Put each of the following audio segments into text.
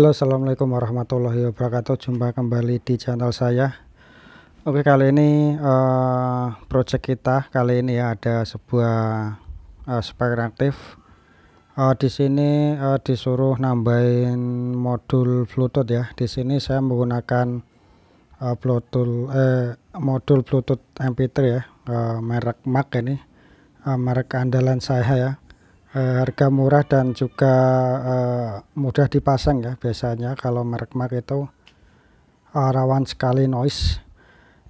Halo assalamualaikum warahmatullahi wabarakatuh jumpa kembali di channel saya Oke kali ini uh, project kita kali ini ya ada sebuah uh, eh, spek aktif uh, eh, di sini uh, disuruh nambahin modul Bluetooth ya di sini saya menggunakan uh, Bluetooth eh, modul Bluetooth MP3 ya uh, merek Mac ini uh, merek andalan saya ya uh, harga murah dan juga uh, mudah dipasang ya biasanya kalau merek mark itu uh, rawan sekali noise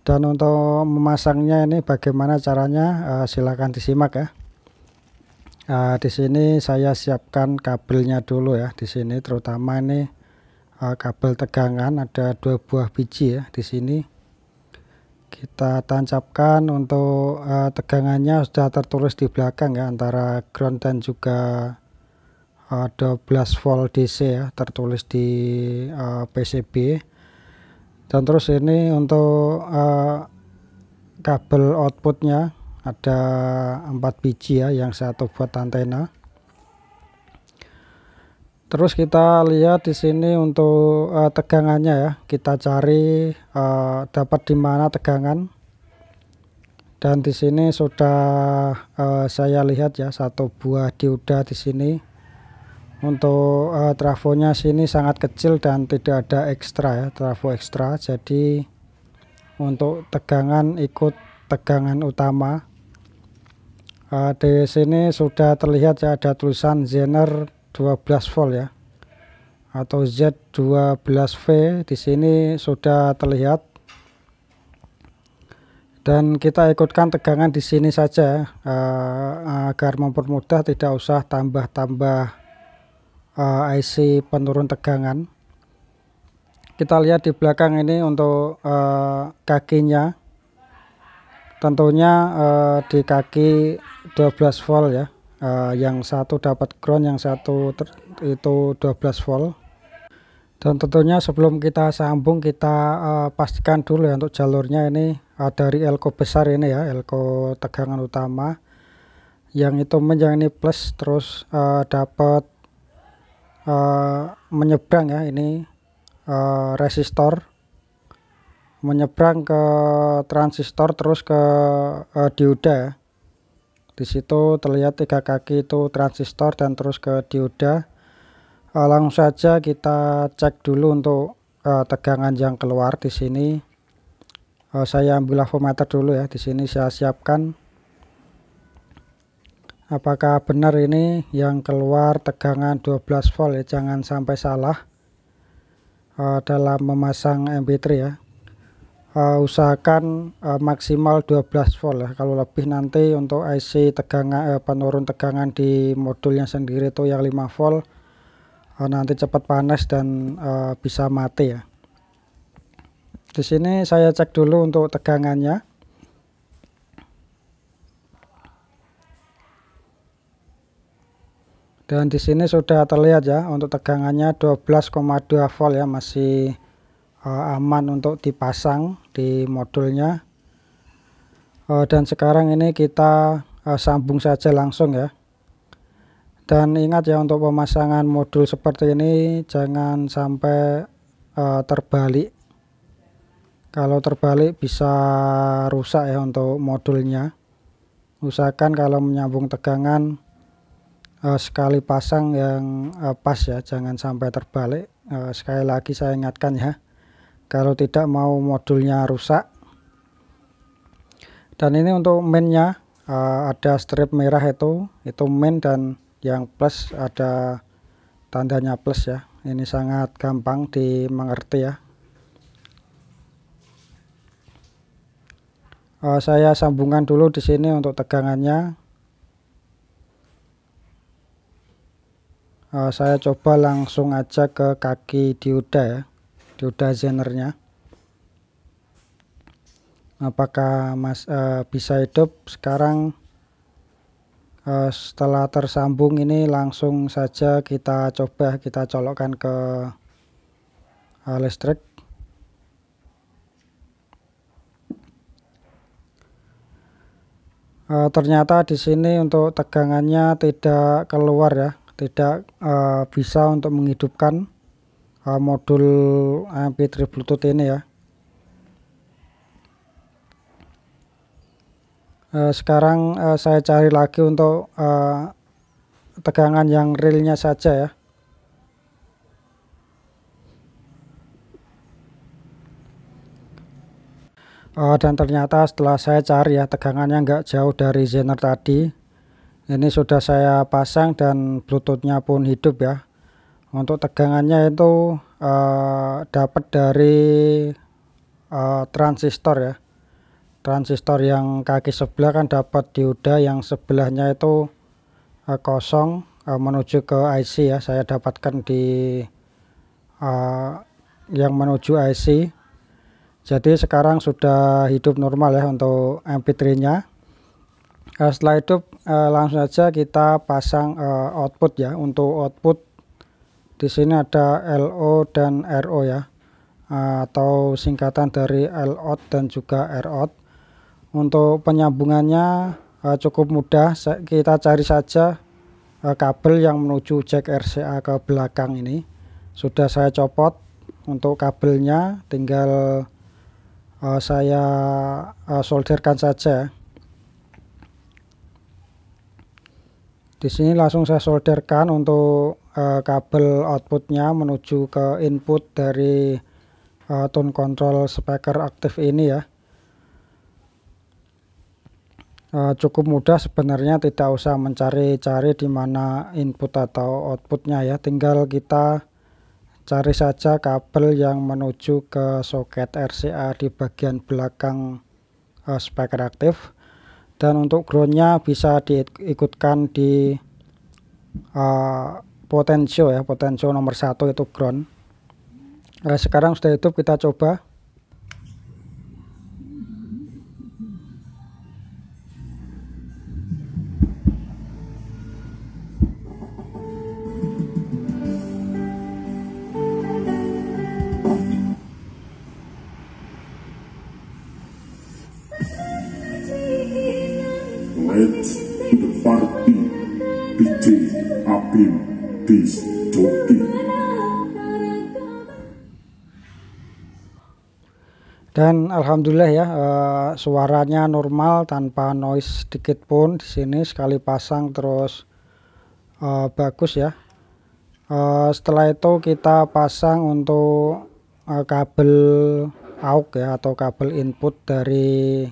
dan untuk memasangnya ini bagaimana caranya uh, silahkan disimak ya uh, di sini saya siapkan kabelnya dulu ya di sini terutama ini uh, kabel tegangan ada dua buah biji ya di sini kita tancapkan untuk uh, tegangannya sudah tertulis di belakang ya antara ground dan juga uh, 12 volt DC ya tertulis di uh, eh, PCB dan terus ini untuk uh, kabel outputnya ada empat biji ya yang satu buat antena Terus kita lihat di sini untuk uh, tegangannya ya. Kita cari uh, dapat di mana tegangan. Dan di sini sudah uh, saya lihat ya satu buah dioda di sini. Untuk uh, trafonya sini sangat kecil dan tidak ada ekstra ya, trafo ekstra. Jadi untuk tegangan ikut tegangan utama. Uh, di sini sudah terlihat ya ada tulisan Zener 12 volt ya atau Z12V di sini sudah terlihat dan kita ikutkan tegangan di sini saja eh, agar mempermudah tidak usah tambah-tambah eh, IC penurun tegangan kita lihat di belakang ini untuk eh, kakinya tentunya di kaki 12 volt ya uh, yang satu dapat ground yang satu itu 12 volt dan tentunya sebelum kita sambung kita uh, pastikan dulu ya untuk jalurnya ini uh, dari elko besar ini ya elko tegangan utama yang itu menjalani plus terus uh, dapat uh, menyebrang ya ini uh, resistor menyebrang ke transistor terus ke uh, dioda ya di situ terlihat tiga kaki itu transistor dan terus ke dioda uh, langsung saja kita cek dulu untuk uh, tegangan yang keluar di sini uh, saya ambil avometer dulu ya di sini saya siapkan apakah benar ini yang keluar tegangan 12 volt ya jangan sampai salah uh, dalam memasang mp 3 ya uh, usahakan uh, maksimal 12 volt ya kalau lebih nanti untuk IC tegangan eh, penurun tegangan di modulnya sendiri itu yang 5 volt uh, nanti cepat panas dan uh, bisa mati ya di sini saya cek dulu untuk tegangannya dan di sini sudah terlihat ya untuk tegangannya 12,2 volt ya masih Eh, aman untuk dipasang di modulnya eh, dan sekarang ini kita eh, sambung saja langsung ya dan ingat ya untuk pemasangan modul seperti ini jangan sampai terbalik kalau terbalik bisa rusak ya untuk modulnya usahakan kalau menyambung tegangan sekali pasang yang pas ya jangan sampai terbalik sekali lagi saya ingatkan ya kalau tidak mau modulnya rusak dan ini untuk mainnya eh, ada strip merah itu itu main dan yang plus ada tandanya plus ya ini sangat gampang dimengerti ya uh, saya sambungkan dulu di sini untuk tegangannya uh, saya coba langsung aja ke kaki dioda ya dioda zenernya apakah mas uh, bisa hidup sekarang uh, setelah tersambung ini langsung saja kita coba kita colokkan ke uh, listrik uh, ternyata di sini untuk tegangannya tidak keluar ya tidak uh, bisa untuk menghidupkan Ah, modul MP3 ah, Bluetooth ini ya eh, sekarang eh, saya cari lagi untuk eh, tegangan yang realnya saja ya uh, dan ternyata setelah saya cari ya tegangannya nggak jauh dari zener tadi ini sudah saya pasang dan bluetoothnya pun hidup ya untuk tegangannya itu uh, dapat dari uh, transistor ya transistor yang kaki sebelah kan dapat dioda yang sebelahnya itu uh, kosong uh, menuju ke IC ya saya dapatkan di uh, yang menuju IC jadi sekarang sudah hidup normal ya untuk MP3 nya setelah hidup langsung saja kita pasang output ya untuk output di sini ada LO dan RO ya eh, atau singkatan dari LOT dan juga ROT untuk penyambungannya eh, cukup mudah kita cari saja eh, kabel yang menuju jack RCA ke belakang ini sudah saya copot untuk kabelnya tinggal saya solderkan saja di sini langsung saya solderkan untuk uh, kabel outputnya menuju ke input dari uh, tone control speaker aktif ini ya uh, cukup mudah sebenarnya tidak usah mencari-cari di mana input atau outputnya ya tinggal kita cari saja kabel yang menuju ke soket RCA di bagian belakang uh, speaker aktif dan untuk groundnya bisa diikutkan di uh, potensio ya potensio nomor satu itu ground nah, sekarang sudah hidup kita coba dan alhamdulillah ya uh, suaranya normal tanpa noise sedikit pun di sini sekali pasang terus uh, bagus ya uh, setelah itu kita pasang untuk uh, kabel AUX ya atau kabel input dari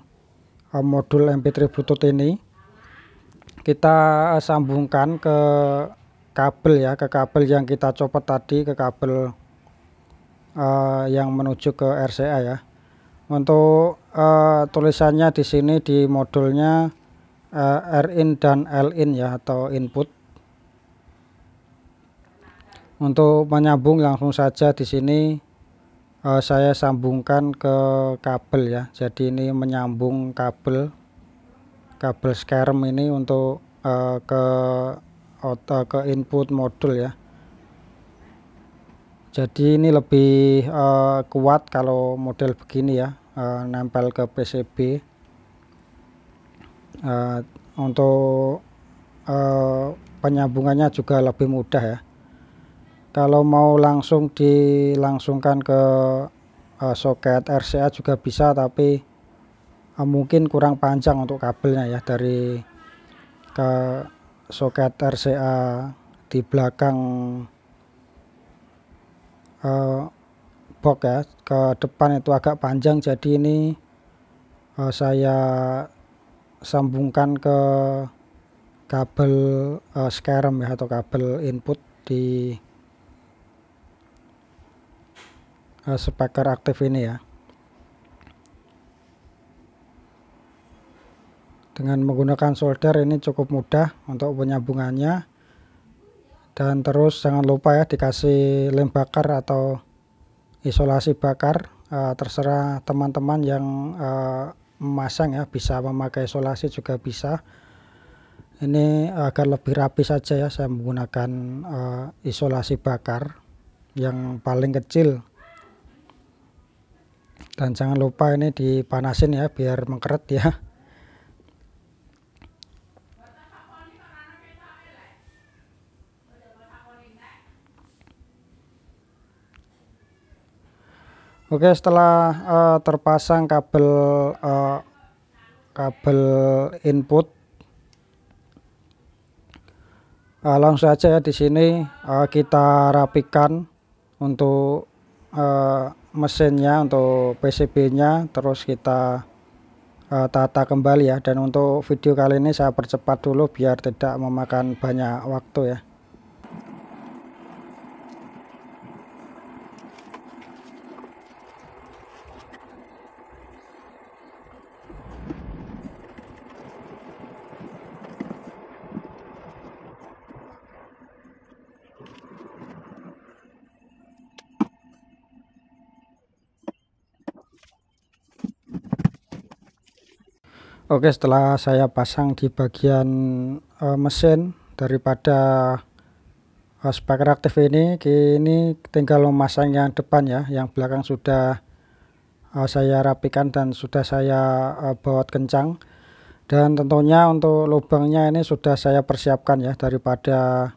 uh, modul MP3 Bluetooth ini kita sambungkan ke kabel ya ke kabel yang kita copot tadi ke kabel uh, yang menuju ke RCA ya untuk uh, tulisannya di sini di modulnya uh, eh, in dan L in ya atau input. Untuk menyambung langsung saja di sini uh, saya sambungkan ke kabel ya. Jadi ini menyambung kabel kabel skerm ini untuk uh, ke ke input modul ya jadi ini lebih uh, kuat kalau model begini ya uh, nempel ke PCB uh, eh, untuk uh, penyambungannya juga lebih mudah ya kalau mau langsung dilangsungkan ke uh, soket RCA juga bisa tapi uh, mungkin kurang panjang untuk kabelnya ya dari ke soket RCA di belakang eh, box ya ke depan itu agak panjang jadi ini uh, saya sambungkan ke kabel uh, eh, skerm ya atau kabel input di uh, speaker aktif ini ya dengan menggunakan solder ini cukup mudah untuk penyambungannya dan terus jangan lupa ya dikasih lem bakar atau isolasi bakar uh, terserah teman-teman yang uh, memasang ya bisa memakai isolasi juga bisa ini agar lebih rapi saja ya saya menggunakan uh, isolasi bakar yang paling kecil dan jangan lupa ini dipanasin ya biar mengkeret ya Oke setelah uh, terpasang kabel uh, kabel input uh, langsung saja ya di sini uh, kita rapikan untuk uh, mesinnya untuk PCB nya terus kita uh, tata kembali ya dan untuk video kali ini saya percepat dulu biar tidak memakan banyak waktu ya Oke setelah saya pasang di bagian uh, mesin daripada uh, speaker aktif ini kini tinggal memasang yang depan ya yang belakang sudah uh, saya rapikan dan sudah saya uh, baut kencang dan tentunya untuk lubangnya ini sudah saya persiapkan ya daripada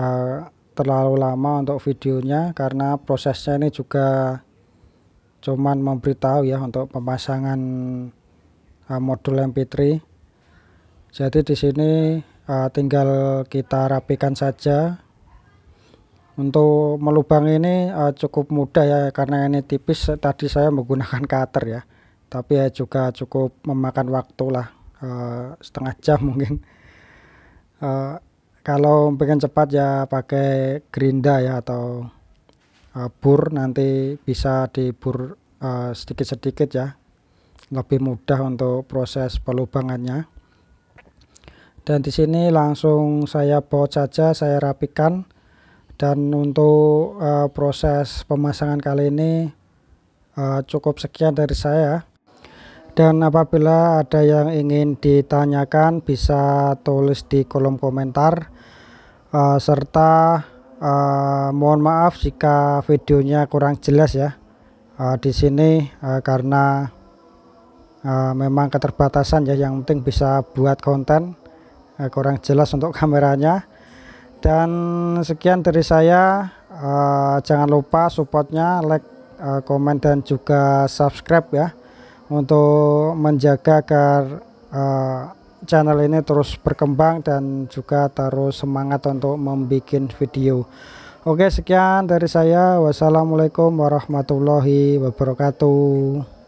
uh, terlalu lama untuk videonya karena prosesnya ini juga cuman memberitahu ya untuk pemasangan uh, modul MP3. Jadi di sini uh, tinggal kita rapikan saja. Untuk melubang ini uh, cukup mudah ya karena ini tipis. Tadi saya menggunakan cutter ya, tapi ya juga cukup memakan waktu lah uh, setengah jam mungkin. Uh, kalau pengen cepat ya pakai gerinda ya atau uh, bur nanti bisa dibur sedikit-sedikit uh, sedikit -sedikit ya lebih mudah untuk proses pelubangannya dan di sini langsung saya baut saja saya rapikan dan untuk uh, proses pemasangan kali ini uh, cukup sekian dari saya dan apabila ada yang ingin ditanyakan bisa tulis di kolom komentar uh, serta uh, mohon maaf jika videonya kurang jelas ya uh, di sini uh, karena Eh, memang keterbatasan ya yang penting bisa buat konten eh, kurang jelas untuk kameranya dan sekian dari saya eh, jangan lupa supportnya like komen dan juga subscribe ya untuk menjaga agar channel ini terus berkembang dan juga terus semangat untuk membuat video Oke sekian dari saya wassalamualaikum warahmatullahi wabarakatuh